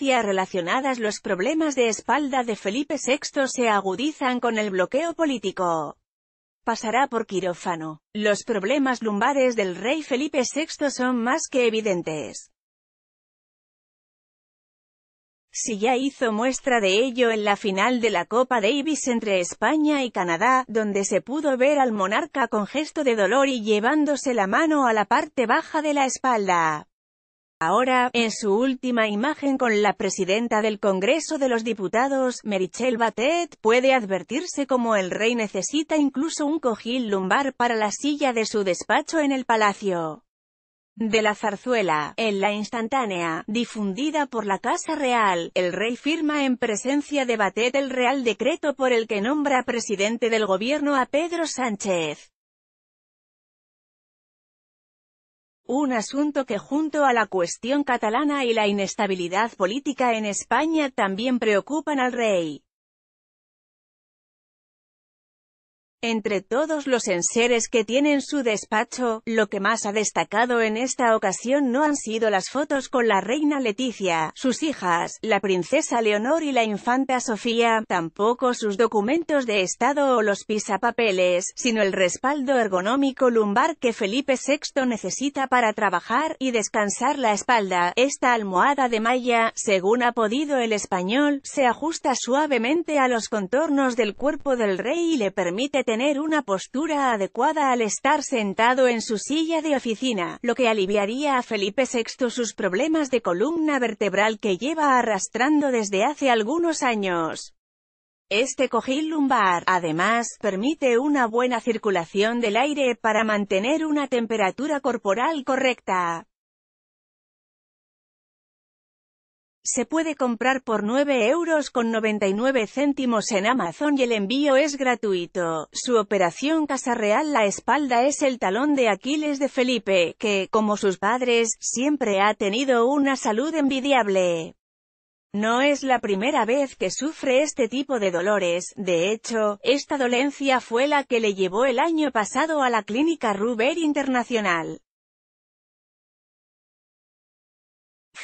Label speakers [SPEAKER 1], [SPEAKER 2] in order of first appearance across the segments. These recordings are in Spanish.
[SPEAKER 1] relacionadas Los problemas de espalda de Felipe VI se agudizan con el bloqueo político. Pasará por quirófano. Los problemas lumbares del rey Felipe VI son más que evidentes. Si ya hizo muestra de ello en la final de la Copa Davis entre España y Canadá, donde se pudo ver al monarca con gesto de dolor y llevándose la mano a la parte baja de la espalda. Ahora, en su última imagen con la presidenta del Congreso de los Diputados, Merichel Batet, puede advertirse como el rey necesita incluso un cojín lumbar para la silla de su despacho en el palacio de la zarzuela, en la instantánea, difundida por la Casa Real, el rey firma en presencia de Batet el Real Decreto por el que nombra presidente del gobierno a Pedro Sánchez. Un asunto que junto a la cuestión catalana y la inestabilidad política en España también preocupan al rey. Entre todos los enseres que tienen su despacho, lo que más ha destacado en esta ocasión no han sido las fotos con la reina Leticia, sus hijas, la princesa Leonor y la infanta Sofía, tampoco sus documentos de estado o los pisapapeles, sino el respaldo ergonómico lumbar que Felipe VI necesita para trabajar y descansar la espalda. Esta almohada de malla, según ha podido el español, se ajusta suavemente a los contornos del cuerpo del rey y le permite tener una postura adecuada al estar sentado en su silla de oficina, lo que aliviaría a Felipe VI sus problemas de columna vertebral que lleva arrastrando desde hace algunos años. Este cojín lumbar, además, permite una buena circulación del aire para mantener una temperatura corporal correcta. Se puede comprar por 9 euros con 99 céntimos en Amazon y el envío es gratuito. Su operación Casa Real La Espalda es el talón de Aquiles de Felipe, que, como sus padres, siempre ha tenido una salud envidiable. No es la primera vez que sufre este tipo de dolores, de hecho, esta dolencia fue la que le llevó el año pasado a la clínica Ruber Internacional.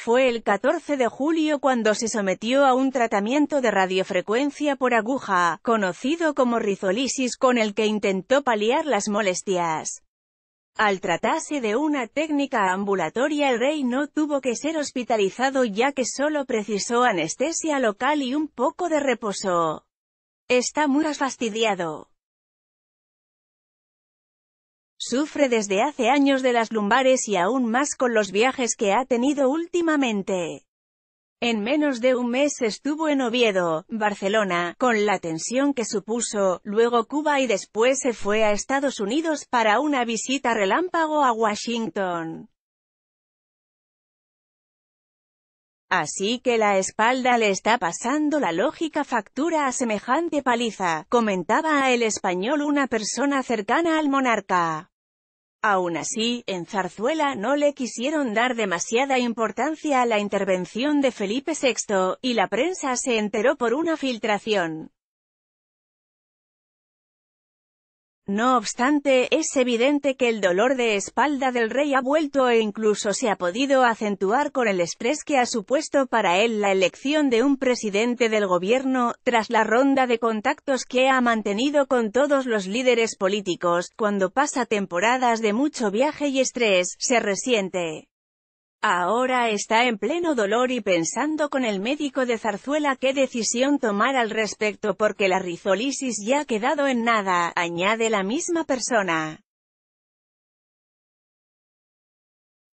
[SPEAKER 1] Fue el 14 de julio cuando se sometió a un tratamiento de radiofrecuencia por aguja, conocido como rizolisis con el que intentó paliar las molestias. Al tratarse de una técnica ambulatoria el rey no tuvo que ser hospitalizado ya que solo precisó anestesia local y un poco de reposo. Está muy fastidiado. Sufre desde hace años de las lumbares y aún más con los viajes que ha tenido últimamente. En menos de un mes estuvo en Oviedo, Barcelona, con la tensión que supuso, luego Cuba y después se fue a Estados Unidos para una visita relámpago a Washington. Así que la espalda le está pasando la lógica factura a semejante paliza, comentaba a El Español una persona cercana al monarca. Aún así, en Zarzuela no le quisieron dar demasiada importancia a la intervención de Felipe VI, y la prensa se enteró por una filtración. No obstante, es evidente que el dolor de espalda del rey ha vuelto e incluso se ha podido acentuar con el estrés que ha supuesto para él la elección de un presidente del gobierno, tras la ronda de contactos que ha mantenido con todos los líderes políticos, cuando pasa temporadas de mucho viaje y estrés, se resiente. Ahora está en pleno dolor y pensando con el médico de Zarzuela qué decisión tomar al respecto porque la rizolisis ya ha quedado en nada, añade la misma persona.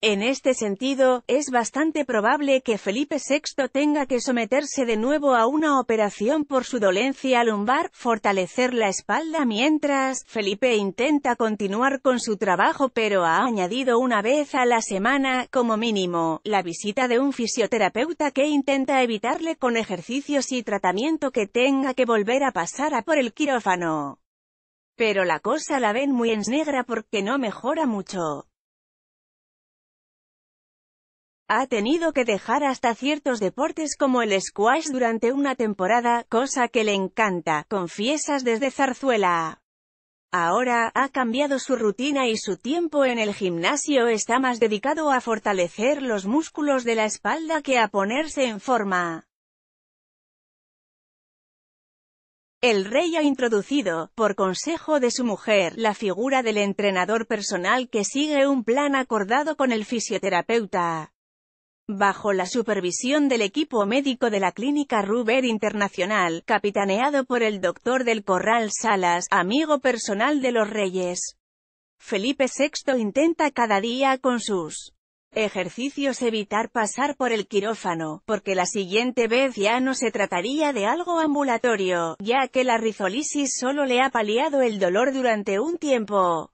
[SPEAKER 1] En este sentido, es bastante probable que Felipe VI tenga que someterse de nuevo a una operación por su dolencia lumbar, fortalecer la espalda mientras, Felipe intenta continuar con su trabajo pero ha añadido una vez a la semana, como mínimo, la visita de un fisioterapeuta que intenta evitarle con ejercicios y tratamiento que tenga que volver a pasar a por el quirófano. Pero la cosa la ven muy en negra porque no mejora mucho. Ha tenido que dejar hasta ciertos deportes como el squash durante una temporada, cosa que le encanta, confiesas desde Zarzuela. Ahora, ha cambiado su rutina y su tiempo en el gimnasio está más dedicado a fortalecer los músculos de la espalda que a ponerse en forma. El rey ha introducido, por consejo de su mujer, la figura del entrenador personal que sigue un plan acordado con el fisioterapeuta bajo la supervisión del equipo médico de la Clínica Ruber Internacional, capitaneado por el doctor del Corral Salas, amigo personal de los reyes. Felipe VI intenta cada día con sus ejercicios evitar pasar por el quirófano, porque la siguiente vez ya no se trataría de algo ambulatorio, ya que la rizolisis solo le ha paliado el dolor durante un tiempo.